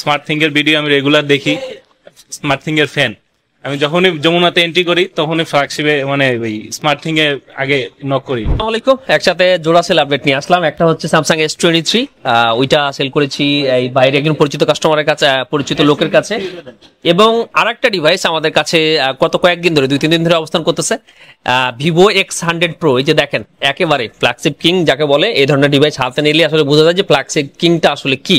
Smart থিঙ্কের video আমি regular দেখি স্মার্ট থিঙ্কের ফ্যান আমি যখনই যমুনাতে এন্ট্রি করি তখনই ফ্ল্যাগশিপে মানে ওই স্মার্ট থিং এ আগে নক করি আসসালামাইকুম একসাথে জোড়া সেল আপডেট নিয়ে আসলাম একটা হচ্ছে স্যামসাং এস টোয়েন্টি থ্রি ওইটা সেল করেছি এই বাইরে একজন পরিচিত কাস্টমারের কাছে পরিচিত লোকের কাছে এবং আরেকটা ডিভাইস আমাদের কাছে কত কয়েকদিন ধরে দুই তিন দিন ধরে অবস্থান করতেছে ভিভো এক্স হান্ড্রেড প্রো এই যে দেখেন একেবারে ফ্ল্যাগশিপ কিং যাকে বলে এই ধরনের ডিভাইস হাতে নিলে আসলে বোঝা যায় যে ফ্ল্যাগশিপ কিংটা আসলে কি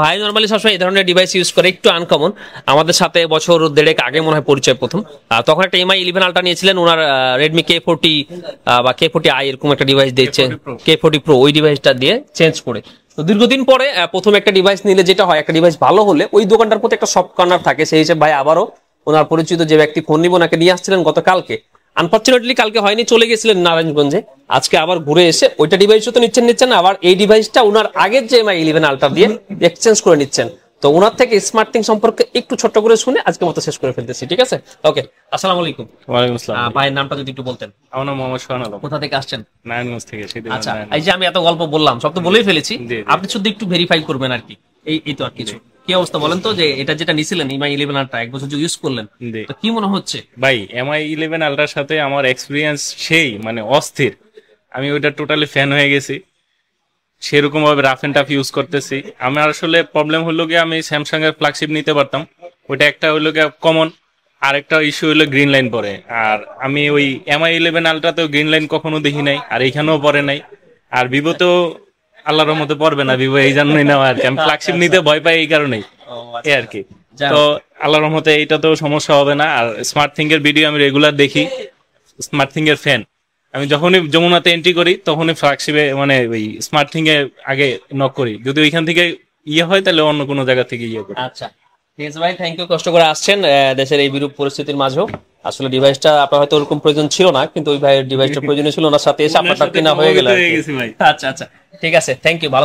ভাই নর্মালি সবসময় এই ধরনের ডিভাইস ইউজ করে একটু আনকমন আমাদের সাথে বছর দেড়েক আগে মনে হয় পরিচয় প্রথম তখন একটা এমআই ইলেভেন আলটা নিয়েছিলেন ওনার রেডমি কে ফোরটি বা কে ফোরটি আই এরকম একটা ডিভাইস দিচ্ছে কে ফোরটি প্রো ওই ডিভাইসটা দিয়ে চেঞ্জ করে তো দীর্ঘদিন পরে প্রথম একটা ডিভাইস নিলে যেটা হয় একটা ডিভাইস ভালো হলে ওই দোকানটার প্রতি একটা সব কর্নার থাকে সেই হিসেবে ভাই আবারও ওনার পরিচিত যে ব্যক্তি ফোন নিব ওনাকে নিয়ে আসছিলেন গতকালকে আনফর্চুনেটলি কালকে হয়নি চলে গেছিলেন নারায়ণগঞ্জে আজকে আবার ঘুরে এসে ওইটা ডিভাইসও তো নিচ্ছেন নিচ্ছেন আবার এই ডিভাইসটা ওনার আগের যে এমআই ইলেভেন আলটা দিয়ে এক্সচেঞ্জ করে নিচ্ছেন তো ওনার থেকে স্মার্ট থিং সম্পর্কে একটু ছোট করে শুনে আজকে মতো শেষ করে ফেলতেছি ঠিক আছে ওকে আসসালামু আলাইকুম ওয়ালাইকুম আসসালাম ভাই নামটা যদি একটু বলতেন আমার নাম মোহাম্মদ সোহান আলম কোথা থেকে আসছেন নারায়ণগঞ্জ থেকে আচ্ছা এই যে আমি এত গল্প বললাম সব তো বলেই ফেলেছি আপনি শুধু একটু ভেরিফাই করবেন আর কি এই এই তো আর কিছু কি অবস্থা বলেন তো যে এটা যেটা নিছিলেন এমআই ইলেভেন আলট্রা এক বছর ইউজ করলেন তো কি মনে হচ্ছে ভাই এমআই ইলেভেন আলট্রার সাথে আমার এক্সপিরিয়েন্স সেই মানে অস্থির আমি ওইটা টোটালি ফ্যান হয়ে গেছি সেরকম ভাবে রাফ এন্ড টাফ ইউজ করতেছি আমার আসলে প্রবলেম হলো গিয়ে আমি স্যামসাং এর ফ্ল্যাগশিপ নিতে পারতাম ওইটা একটা হলো গিয়ে কমন আরেকটা ইস্যু হলো গ্রিন লাইন পরে আর আমি ওই এমআই ইলেভেন তো গ্রিন লাইন কখনো দেখি নাই আর এইখানেও পরে নাই আর তো আল্লাহর মতো পড়বে না ভিভো এই জন্যই না আর আমি ফ্ল্যাগশিপ নিতে ভয় পাই এই কারণেই এই আচ্ছা। আর কি তো আল্লাহর রহমতে এইটা তো সমস্যা হবে না আর স্মার্ট থিং এর ভিডিও আমি রেগুলার দেখি স্মার্ট থিং এর ফ্যান আমি যখনই যমুনাতে এন্ট্রি করি তখনই ফ্ল্যাগশিপে মানে ওই স্মার্ট থিং এর আগে নক করি যদি ওইখান থেকে ইয়ে হয় তাহলে অন্য কোনো জায়গা থেকে ইয়ে করি আচ্ছা ঠিক আছে ভাই থ্যাংক ইউ কষ্ট করে আসছেন দেশের এই বিরূপ পরিস্থিতির মাঝেও আসলে ডিভাইসটা আপনার হয়তো ওরকম প্রয়োজন ছিল না কিন্তু ওই ভাইয়ের ডিভাইসটা প্রয়োজন ছিল না সাথে এসে আপনার কেনা হয়ে গেল আচ্ছা আচ্ছা ঠিক আছে থ্যাংক ইউ ভালো